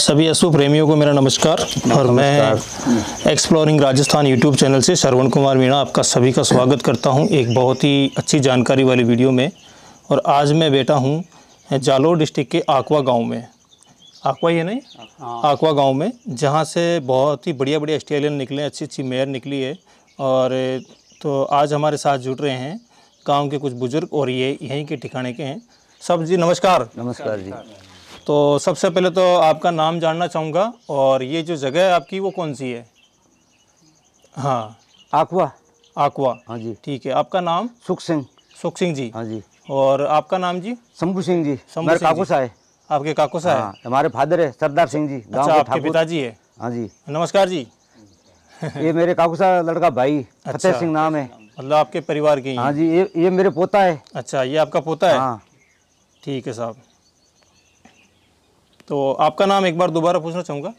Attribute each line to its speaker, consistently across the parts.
Speaker 1: सभी एसओ प्रेमियों को मेरा नमस्कार और मैं एक्सप्लोरिंग राजस्थान यूट्यूब चैनल से श्रवण कुमार मीणा आपका सभी का स्वागत करता हूं एक बहुत ही अच्छी जानकारी वाली वीडियो में और आज मैं बैठा हूं जालोर डिस्ट्रिक्ट के आकवा गांव में आकवा ये नहीं हाँ। आकवा गांव में जहां से बहुत ही बढ़िया बढ़िया ऑस्ट्रेलियन निकले अच्छी अच्छी मेयर निकली है और तो आज हमारे साथ जुट रहे हैं गाँव के कुछ बुज़ुर्ग और ये यहीं के ठिकाने के हैं सब जी नमस्कार नमस्कार जी तो सबसे पहले तो आपका नाम जानना चाहूँगा और ये जो जगह है आपकी वो कौन सी है हाँ आकवा आकवा हाँ जी ठीक है आपका नाम सुख सिंह सुख सिंह जी हाँ जी और आपका नाम जी शंभू सिंह जी मेरे काकू साहब आपके काकू साहब हाँ, हमारे फादर है सरदार सिंह जी अच्छा आपके पिताजी है हाँ जी नमस्कार जी ये मेरे काकू साहब लड़का भाई अच्छा, फतेह सिंह नाम है मतलब आपके परिवार की हाँ जी ये ये मेरे पोता है अच्छा ये आपका पोता है हाँ। ठीक है साहब तो आपका नाम एक बार दोबारा पूछना चाहूँगा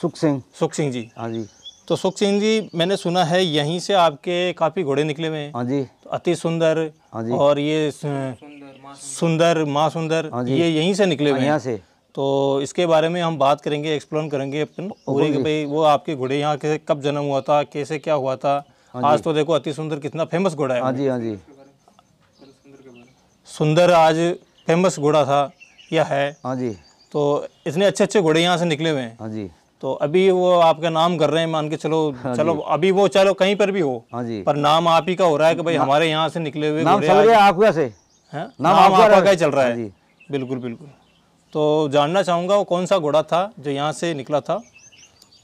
Speaker 1: सुख सिंह सुख सिंह जी हाँ जी तो सुख सिंह जी मैंने सुना है यहीं से आपके काफ़ी घोड़े निकले हुए हैं हाँ जी तो अति सुंदर हाँ जी और ये सुंदर माँ सुंदर हाँ जी ये यहीं से निकले हुए हाँ, यहाँ से तो इसके बारे में हम बात करेंगे एक्सप्लोर करेंगे अपन पूरे के भाई वो आपके घोड़े यहाँ कैसे कब जन्म हुआ था कैसे क्या हुआ था हाँ आज तो देखो अति सुंदर कितना फेमस घोड़ा है हाँ जी हाँ जी सुंदर आज फेमस घोड़ा था या है हाँ जी तो इतने अच्छे अच्छे घोड़े यहाँ से निकले हुए हैं हाँ जी तो अभी वो आपका नाम कर रहे हैं मान के चलो हाँ चलो अभी वो चलो कहीं पर भी हो हाँ जी पर नाम आप ही का हो रहा है कि भाई हमारे यहाँ से निकले हुए नाम चल रहे आपका से नाम, नाम आपका ही चल रहा हाँ है बिल्कुल बिल्कुल तो जानना चाहूँगा वो कौन सा घोड़ा था जो यहाँ से निकला था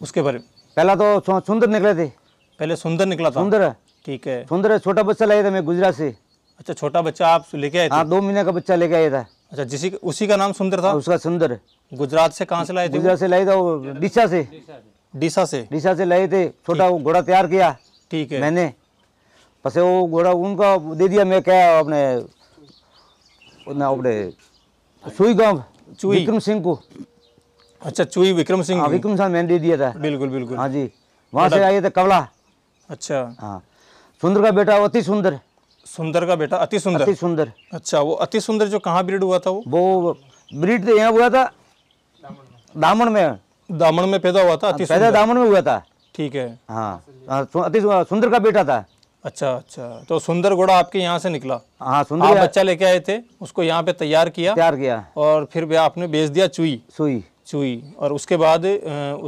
Speaker 1: उसके बारे में पहला तो सुंदर निकले थे पहले सुंदर निकला था सुंदर ठीक है सुंदर छोटा बच्चा लाया था मैं गुजरात से अच्छा छोटा बच्चा आप लेके आए थे हाँ, दो महीने का बच्चा लेके आया था अच्छा जिसी उसी का नाम सुंदर था हाँ, उसका सुंदर गुजरात से कहाँ से लाए थे गुजरात से लाए था वो डीसा से डीसा से डीसा से लाए थे छोटा वो घोड़ा तैयार किया ठीक है मैंने बस वो घोड़ा उनका दे दिया मैं क्या अपने अपने सुई गांव चुई विक्रम सिंह को अच्छा चुई विक्रम सिंह हाँ विक्रम सिंह मैंने दे दिया था बिल्कुल बिल्कुल हाँ जी वहाँ से आए थे कवला अच्छा हाँ सुंदर का बेटा अति सुंदर सुंदर का बेटा अति सुंदर अति सुंदर अच्छा वो अति सुंदर जो कहाँ ब्रीड हुआ था वो वो ब्रीड तो यहाँ हुआ था दामन में दामन में पैदा हुआ था अति हाँ, पैदा दामन में हुआ था ठीक है हाँ, हाँ अति सुंदर का बेटा था अच्छा अच्छा तो सुंदर घोड़ा आपके यहाँ से निकला हाँ सुंदर आप बच्चा लेके आए थे उसको यहाँ पे तैयार किया तैयार किया और फिर आपने बेच दिया चुई सुई चुई और उसके बाद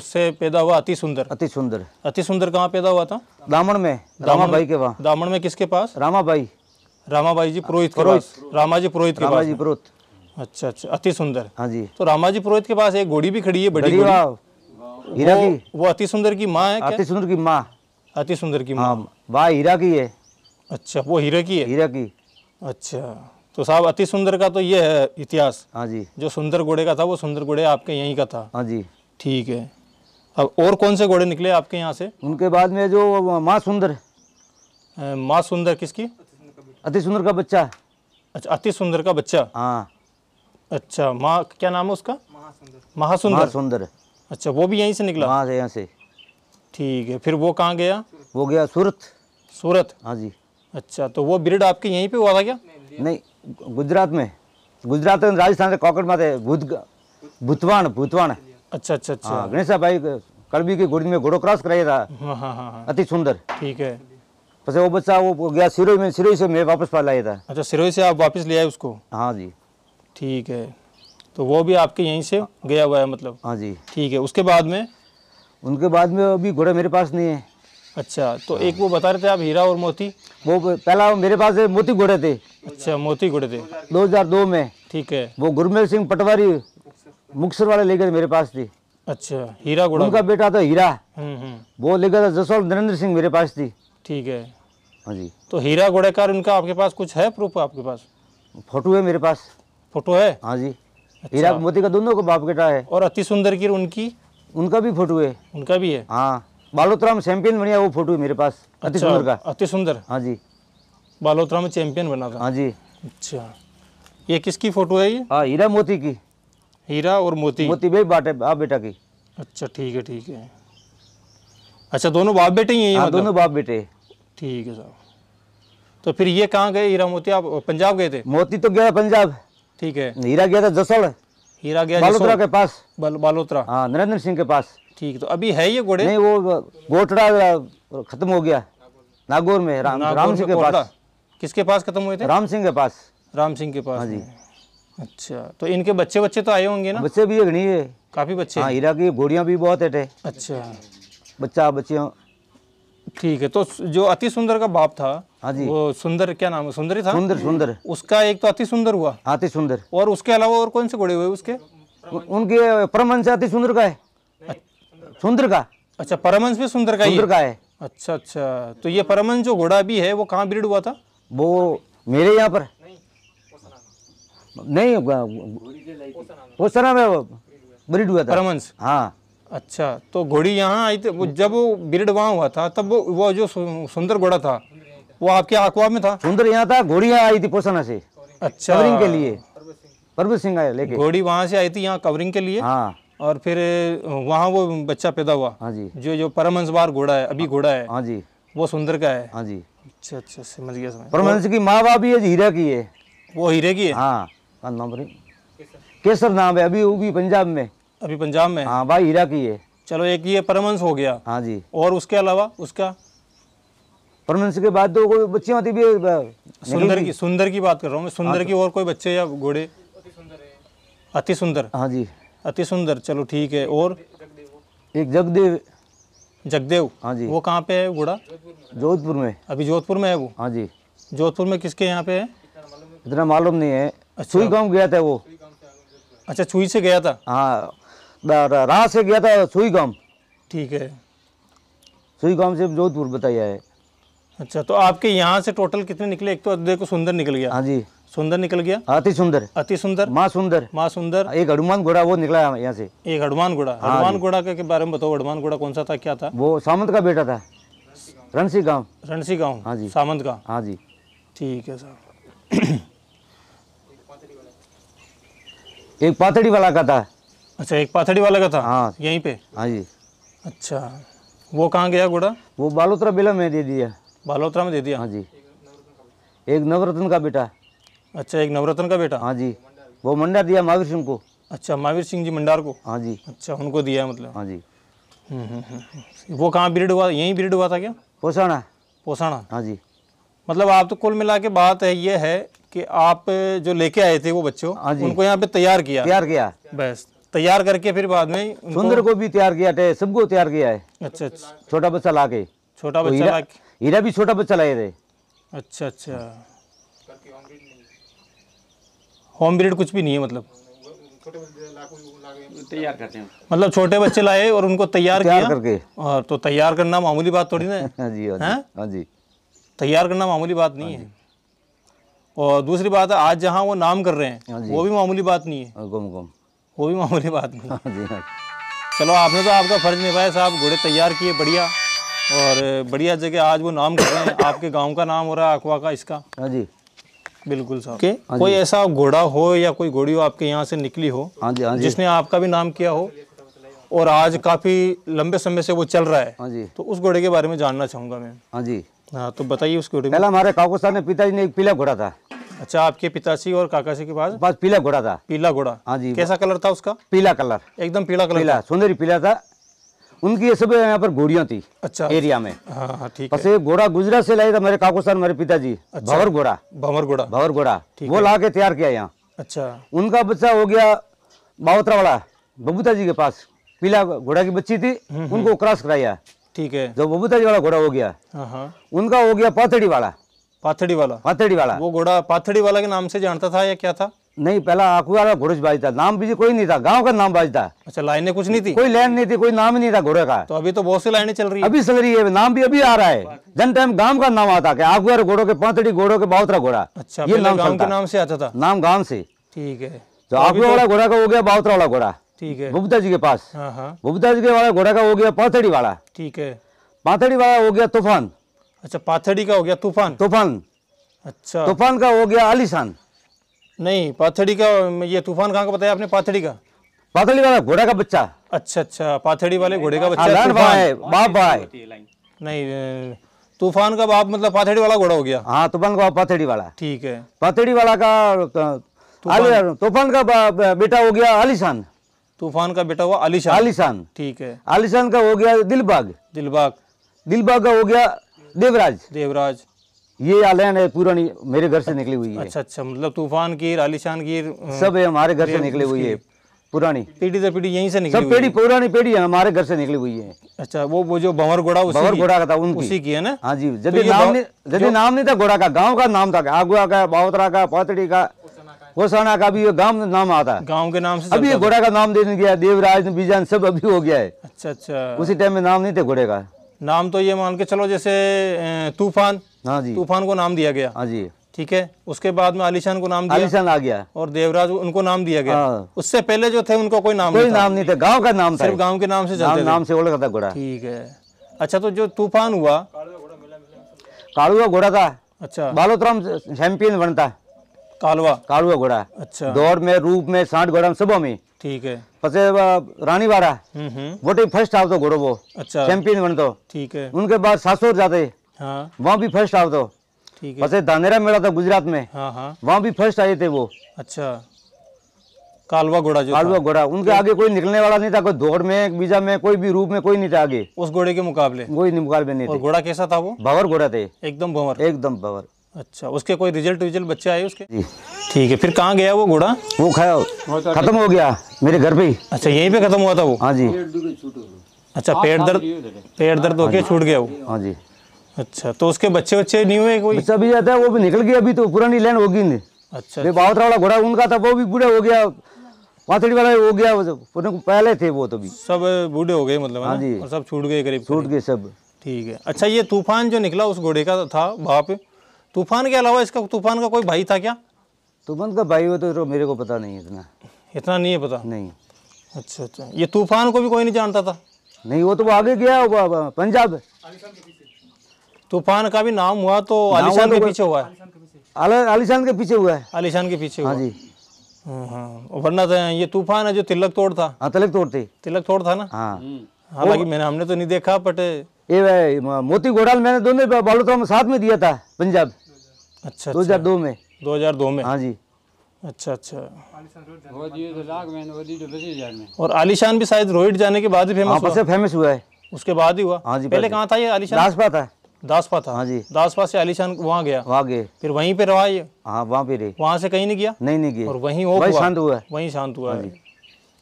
Speaker 1: उससे पैदा हुआ अति सुंदर अति सुंदर अति सुंदर कहाँ पैदा हुआ था दामन में दामन भाई के वहाँ दामन में किसके पास रामा भाई रामाबाई जी पुरोहित रामाजी पुरोहित पुरोहित अच्छा अच्छा अति सुंदर हाँ जी तो रामाजी पुरोहित के पास एक घोड़ी भी खड़ी है बड़ी हीरा की वो अति सुंदर की माँ है अति सुंदर की माँ अति सुंदर की हाँ, माँ वाह हीरा की है अच्छा वो हीरा की है हीरा की अच्छा तो साहब अति सुंदर का तो ये है इतिहास हाँ जी जो सुंदर घोड़े का था वो सुंदर घोड़े आपके यहीं का था हाँ जी ठीक है अब और कौन से घोड़े निकले आपके यहाँ से उनके बाद में जो माँ सुंदर माँ सुंदर किसकी अति सुंदर का बच्चा है अच्छा अति सुंदर का बच्चा हाँ अच्छा माँ क्या नाम है उसका महासुंदर महासुंदर अच्छा वो भी यहीं से निकला हाँ यहाँ से ठीक है फिर वो कहाँ गया वो गया सूरत सूरत हाँ जी अच्छा तो वो ब्रिड आपके यहीं पे हुआ था क्या नहीं गुजरात में गुजरात में राजस्थान से कॉकट माते भूत भूतवान भूतवान अच्छा अच्छा अच्छा हाँ, गणेश भाई कड़बी के गोड़ी में घोड़ो क्रॉस कराया था हाँ हाँ हाँ, हाँ। अति सुंदर ठीक है पसे वो बच्चा वो गया सिरोही में सिरोही से मैं वापस पा लाया था अच्छा सिरोही से आप वापस ले आए उसको हाँ जी ठीक है तो वो भी आपके यहीं से गया हुआ है मतलब हाँ जी ठीक है उसके बाद में उनके बाद में अभी घोड़ा मेरे पास नहीं है अच्छा तो हाँ। एक वो बता रहे थे आप हीरा और मोती वो पहला मेरे पास मोती घोड़े थे अच्छा मोती घोड़े थे 2002 में ठीक है वो गुरमेल सिंह पटवारी मुक्सर वाले लेकर मेरे पास थी अच्छा हीरा घोड़ा उनका बेटा था हीरा हम्म, हम्म। वो लेकर था जसवाल नरेंद्र सिंह मेरे पास थी ठीक है हाँ जी तो हीरा गोड़ेकार उनका आपके पास कुछ है प्रूफ आपके पास फोटो है मेरे पास फोटो है हाँ जी अच्छा। हीरा मोती का दोनों को बाप बेटा है और अति सुंदर की उनकी उनका भी फोटो है उनका भी है हाँ बालोतराम चैंपियन बनिया वो फोटो है मेरे पास अति अच्छा, सुंदर का अति सुंदर हाँ जी बालोतराम चैंपियन बना था हाँ जी अच्छा ये किसकी फोटो है ये हाँ हीरा मोती की हीरा और मोती मोती भाई बाटे बाप बेटा की अच्छा ठीक है ठीक है अच्छा दोनों बाप बेटे ही हैं हाँ, मतलब? दोनों बाप बेटे ठीक है साहब तो फिर ये कहाँ गए हीरा मोती आप पंजाब गए थे मोती तो गया पंजाब ठीक है हीरा गया था जसड़ हीरा गया बालोतरा के पास बल, हाँ नरेंद्र सिंह के पास ठीक तो अभी है ये घोड़े नहीं वो गोटड़ा खत्म हो गया नागौर में राम राम सिंह के पास किसके पास खत्म हुए थे राम सिंह के पास राम सिंह के पास हाँ जी अच्छा तो इनके बच्चे बच्चे तो आए होंगे ना बच्चे भी है काफी बच्चे हाँ हीरा की घोड़िया भी बहुत है अच्छा बच्चा बच्चियों ठीक है तो जो अति सुंदर का बाप था हाँ जी वो सुंदर क्या नाम है सुंदर था सुंदर सुंदर उसका एक तो अति सुंदर हुआ अति सुंदर और उसके अलावा और कौन से घोड़े हुए उसके उनके परमंश अति सुंदर का है अच्छा। सुंदर का अच्छा परमंश भी सुंदर का सुंदर का है अच्छा अच्छा तो ये परमंश जो घोड़ा भी है वो कहाँ ब्रीड हुआ था वो मेरे यहाँ पर नहीं वो पोसना में ब्रीड हुआ था परमंश हाँ अच्छा तो घोड़ी यहाँ आई थी हम्म। जब वो बिरड वहाँ हुआ था तब वो जो सुंदर घोड़ा था वो आपके आकवा में था सुंदर यहाँ था घोड़ी यहाँ आई थी पोषणा से अच्छा कवरिंग के लिए सिंह आया लेके घोड़ी वहाँ से आई थी यहाँ कवरिंग के लिए हाँ और फिर वहाँ वो बच्चा पैदा हुआ हाँ जी जो जो परमहंस बार घोड़ा है अभी घोड़ा है हाँ जी वो सुंदर का है हाँ जी अच्छा अच्छा समझ गया समझ परमहंस की माँ बाप भी हीरा की है वो हीरे की है हाँ केसर नाम है अभी होगी पंजाब में अभी पंजाब में हाँ भाई हीरा की है चलो एक ये परमंश हो गया हाँ जी और उसके अलावा उसका परमंश के बाद तो कोई बच्चे आती भी सुंदर की सुंदर की बात कर रहा हूँ मैं सुंदर हाँ की तो। और कोई बच्चे या घोड़े अति सुंदर हाँ जी अति सुंदर चलो ठीक है और एक जगदेव जगदेव हाँ जी वो कहाँ पे है घोड़ा जोधपुर में अभी जोधपुर में है वो हाँ जी जोधपुर में किसके यहाँ पे है इतना मालूम नहीं है अच्छा। छुई गांव गया था वो अच्छा छुई से गया था हाँ राह से गया था सुई गांव ठीक है सुई गांव से जोधपुर बताया है अच्छा तो आपके यहाँ से टोटल कितने निकले एक तो देखो सुंदर निकल गया हाँ जी सुंदर निकल गया अति सुंदर अति सुंदर माँ सुंदर माँ सुंदर हाँ, एक हनुमान घोड़ा वो निकला यहाँ से एक हनुमान घोड़ा हाँ हनुमान घोड़ा के बारे में बताओ हनुमान घोड़ा कौन सा था क्या था वो सामंत का बेटा था रणसी गांव रणसी गांव हाँ जी सामंत गांव हाँ जी ठीक है साहब एक पातड़ी वाला का था अच्छा एक पाथड़ी वाला का था हाँ यहीं पे हाँ जी अच्छा वो कहाँ गया घोड़ा वो बालोत्रा बेला में दे दिया बालोत्रा में दे दिया हाँ जी एक नवरत्न का बेटा अच्छा एक नवरत्न का बेटा हाँ जी वो मंडार दिया महावीर सिंह को अच्छा महावीर सिंह जी मंडार को हाँ जी अच्छा उनको दिया मतलब हाँ जी हम्म, हम्म, हम्म, वो कहाँ ब्रिड हुआ यहीं ब्रिड हुआ था क्या पोसाणा पोसाणा हाँ जी मतलब आप तो कुल मिला के बात है ये है कि आप जो लेके आए थे वो बच्चों हाँ उनको यहाँ पे तैयार किया तैयार किया बेस्ट तैयार करके फिर बाद में सुंदर को भी तैयार किया सबको तैयार किया है अच्छा अच्छा छोटा बच्चा ला के छोटा तो बच्चा हीरा, भी छोटा बच्चा लाए थे अच्छा अच्छा होम ब्रिड कुछ भी नहीं है मतलब तैयार करते हैं मतलब छोटे बच्चे लाए और उनको तैयार किया करके और तो तैयार करना मामूली बात थोड़ी ना जी हाँ, हाँ जी तैयार करना मामूली बात नहीं है और दूसरी बात है आज जहाँ वो नाम कर रहे हैं हाँ वो भी मामूली बात नहीं है हाँ, गुम गुम वो भी मामूली बात नहीं हाँ जी हाँ चलो आपने तो आपका फ़र्ज़ निभाया साहब घोड़े तैयार किए बढ़िया और बढ़िया जगह आज वो नाम कर रहे हैं आपके गांव का नाम हो रहा है अकवा का इसका हाँ जी बिल्कुल साहब के हाँ कोई ऐसा घोड़ा हो या कोई घोड़ी हो आपके यहाँ से निकली हो हाँ जी हाँ जी जिसने आपका भी नाम किया हो और आज काफ़ी लंबे समय से वो चल रहा है हाँ जी तो उस घोड़े के बारे में जानना चाहूँगा मैं हाँ जी हाँ तो बताइए उस घोड़े पहला हमारे काकुस्तान में पिताजी ने एक पीला घोड़ा था अच्छा आपके पिताजी और काकाजी के पास बस पीला घोड़ा था पीला घोड़ा हाँ जी कैसा कलर था उसका पीला कलर एकदम पीला कलर पीला सुंदरी पीला था उनकी ये सब यहाँ पर घोड़ियाँ थी अच्छा एरिया में हाँ, हाँ, ठीक है घोड़ा गुजरात से लाए था मेरे काको सर मेरे पिताजी अच्छा, भंवर घोड़ा भंवर घोड़ा भंवर घोड़ा वो ला के तैयार किया यहाँ अच्छा उनका बच्चा हो गया बावतरा वाला बबूता जी के पास पीला घोड़ा की बच्ची थी हम्म, हम्म। उनको क्रॉस कराया ठीक है जब बबूता जी वाला घोड़ा हो गया हाँ, उनका हो गया पाथड़ी वाला पाथड़ी वाला पाथड़ी वाला वो घोड़ा पाथड़ी वाला के नाम से जानता था या क्या था नहीं पहला आकुआ वाला घोड़स बाजता नाम भी कोई नहीं था गांव का नाम बाजता अच्छा लाइनें कुछ नहीं थी कोई लाइन नहीं थी कोई नाम ही नहीं था घोड़े का तो अभी तो बहुत सी लाइनें चल रही है अभी चल रही है नाम भी अभी आ रहा है जन टाइम गांव का नाम आता है वाले घोड़ो के पाथड़ी घोड़ो के बाउतरा घोड़ा अच्छा ये नाम गाँव के नाम से आता था नाम गाँव से ठीक है तो आकुआ तो- वाला घोड़ा का हो गया बाउतरा वाला घोड़ा ठीक है बुबता जी के पास हाँ, हाँ। बुबता जी के वाला घोड़ा का हो गया पाथड़ी वाला ठीक है पाथड़ी वाला हो गया तूफान अच्छा पाथड़ी का हो गया तूफान तूफान अच्छा तूफान का हो गया आलिशान नहीं पाथड़ी का ये तूफान कहाँ का बताया आपने पाथड़ी का पाथड़ी वाला घोड़ा का बच्चा अच्छा अच्छा पाथड़ी वाले घोड़े का बच्चा हाँ, बाप भाई नहीं तूफान का बाप मतलब पाथड़ी वाला घोड़ा हो गया हाँ तूफान का बाप पाथड़ी वाला ठीक है पाथड़ी वाला का तूफान का बेटा हो गया आलिशान तूफान का बेटा हुआ आलिशान आलिशान ठीक है आलिशान का हो गया दिलबाग दिलबाग दिलबाग का हो गया देवराज देवराज ये आलैन है पुरानी मेरे घर से निकली हुई है अच्छा अच्छा मतलब तूफान कीर आलिशान कीर सब है हमारे घर से निकली हुई है पुरानी पीढ़ी से पीढ़ी यहीं से निकली सब पीढ़ी पुरानी पीढ़ी है हमारे घर से निकली हुई है अच्छा वो वो जो भंवर घोड़ा भंवर घोड़ा का था उनकी उसी की है ना हाँ जी तो यदि नाम यदि नाम नहीं था घोड़ा का गाँव का नाम था आगुआ का बावतरा का पातड़ी का गोसाना का भी गांव नाम आता है गांव के नाम से अभी घोड़ा का नाम दे दिया देवराज बीजान सब अभी हो गया है अच्छा अच्छा उसी टाइम में नाम नहीं थे घोड़े का नाम तो ये मान के चलो जैसे तूफान हाँ जी तूफान को नाम दिया गया हाँ जी ठीक है उसके बाद में आलिशान को नाम दिया आलिशान आ गया और देवराज उनको नाम दिया गया हाँ। उससे पहले जो थे उनको कोई नाम कोई नहीं नाम नहीं था गांव का नाम सिर्फ गांव के नाम से चलते नाम से ओलगा था घोड़ा ठीक है अच्छा तो जो तूफान हुआ कालुआ घोड़ा था अच्छा बालोतराम चैंपियन बनता कालवा कालुआ घोड़ा अच्छा दौड़ में रूप में साठ घोड़ा में सुबह में ઠીક હે रानी રાણીવાड़ा वोटे फर्स्ट आव तो घोड़ो वो अच्छा चैंपियन बन तो ठीक है उनके बाद सासोर जाते हाँ वहाँ भी फर्स्ट आव तो ठीक है धानेरा मेला था गुजरात में हाँ हाँ वहाँ भी फर्स्ट आए थे वो अच्छा कालवा घोड़ा जो कालवा घोड़ा उनके आगे कोई निकलने वाला नहीं था कोई दौड़ में बीजा में कोई भी रूप में कोई नहीं था आगे उस घोड़े के मुकाबले कोई मुकाबले नहीं घोड़ा कैसा था वो भवर घोड़ा थे एकदम भवर एकदम भवर अच्छा उसके कोई रिजल्ट रिजल्ट बच्चे आए उसके ठीक है फिर कहाँ गया वो घोड़ा वो खाया खत्म हो गया मेरे घर पे ही अच्छा यहीं पे खत्म हुआ था वो हाँ जी अच्छा पेट दर्द पेट दर्द होके हाँ छूट गया वो हाँ जी अच्छा तो उसके बच्चे बच्चे नहीं हुए कोई बच्चा भी जाता है वो भी निकल गया अभी तो पुरानी लैंड होगी नहीं अच्छा ये वाला घोड़ा उनका था वो भी बूढ़ा हो गया पाथड़ी वाला हो गया पहले थे वो तो भी सब बूढ़े हो गए मतलब हाँ सब छूट गए करीब छूट गए सब ठीक है अच्छा ये तूफान जो निकला उस घोड़े का था वहाँ पे तूफान के अलावा इसका तूफान का कोई भाई था क्या तूफान का भाई हो तो, तो मेरे को पता नहीं इतना इतना नहीं है पता नहीं अच्छा अच्छा ये तूफान को भी कोई नहीं जानता था नहीं वो तो वो आगे गया होगा पंजाब तूफान का भी नाम हुआ तो, तो आलिशान के पीछे हुआ है आलिशान के पीछे हुआ है आलिशान के पीछे हुआ जी हाँ वरना तो ये तूफान है जो तिलक तोड़ था हाँ, तिलक तोड़ थे तिलक तोड़ था ना हाँ हालांकि मैंने हमने तो नहीं देखा बट ये मोती घोड़ाल मैंने दोनों बालोतरा में तो साथ में दिया था पंजाब अच्छा, अच्छा। दो हजार दो में दो हजार दो में हाँ जी अच्छा अच्छा और आलिशान भी शायद रोहित जाने के बाद ही फेमस हाँ, हुआ फेमस हुआ है उसके बाद ही हुआ हाँ जी पहले कहाँ था ये आलिशान दासपा था दासपा था हाँ जी दासपा से आलिशान वहाँ गया वहाँ गए फिर वहीं पे रहा ये हाँ वहाँ पे रहे वहाँ से कहीं नहीं गया नहीं नहीं गया और वहीं शांत हुआ वहीं शांत हुआ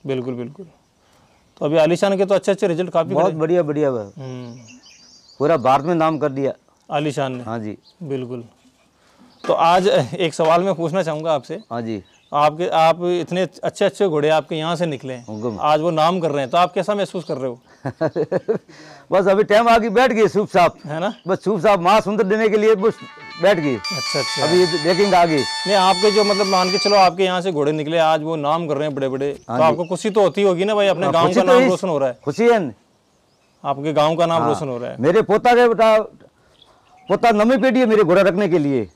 Speaker 1: बिल्कुल बिल्कुल तो अभी आलिशान के तो अच्छे अच्छे रिजल्ट काफ़ी बहुत बढ़िया बढ़िया पूरा भारत में नाम कर दिया आलिशान ने हाँ जी बिल्कुल तो आज एक सवाल मैं पूछना चाहूँगा आपसे हाँ जी आपके आप इतने अच्छे अच्छे घोड़े आपके यहाँ से निकले आज वो नाम कर रहे हैं तो आप कैसा महसूस कर रहे हो बस अभी टाइम आगे बैठ गए सूप साहब है ना बस सूप साहब माँ सुंदर देने के लिए बस बैठ गई अच्छा अच्छा अभी देखेंगे आगे नहीं आपके जो मतलब मान के चलो आपके यहाँ से घोड़े निकले आज वो नाम कर रहे हैं बड़े बड़े हाँ तो आपको खुशी तो होती होगी ना भाई अपने हाँ, गाँव का तो नाम रोशन हो रहा है खुशी है आपके गाँव का नाम हाँ। रोशन हो रहा है मेरे पोता के बेटा पोता नवी पीढ़ी है मेरे घोड़ा रखने के लिए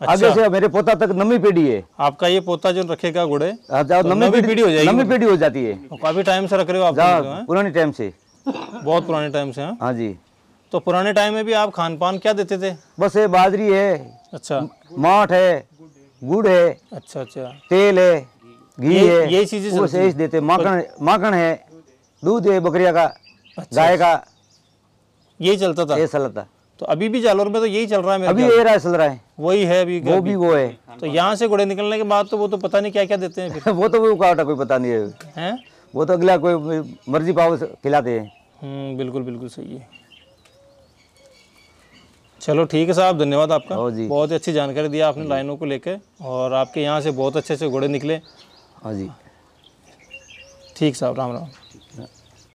Speaker 1: अच्छा। आगे से मेरे पोता तक नमी पीढ़ी है आपका ये पोता जो रखेगा घोड़े हाँ, तो नमी पीढ़ी हो जाएगी नमी पीढ़ी हो जाती है तो काफी टाइम से रख रहे हो आप पुराने टाइम से बहुत पुराने टाइम से हाँ जी तो पुराने टाइम में भी आप खान पान क्या देते थे बस ये बाजरी है अच्छा माठ है गुड़ है अच्छा अच्छा तेल है
Speaker 2: घी है ये चीजें देते माखन
Speaker 1: माखन है दूध है बकरिया का अच्छा, गाय का अच्छा। यही चलता था ये चलता तो अभी भी जालोर में तो यही चल रहा है मेरे अभी ये रहा चल रहा है वही है अभी वो भी वो है तो यहाँ से घोड़े निकलने के बाद तो वो तो पता नहीं क्या क्या देते हैं फिर वो तो वो उकावटा कोई पता नहीं है, है? वो तो अगला कोई मर्जी पाव खिलाते हैं हम्म, बिल्कुल बिल्कुल सही है चलो ठीक है साहब धन्यवाद आपका बहुत ही अच्छी जानकारी दिया आपने लाइनों को लेकर और आपके यहाँ से बहुत अच्छे अच्छे घोड़े निकले हाँ जी ठीक साहब राम राम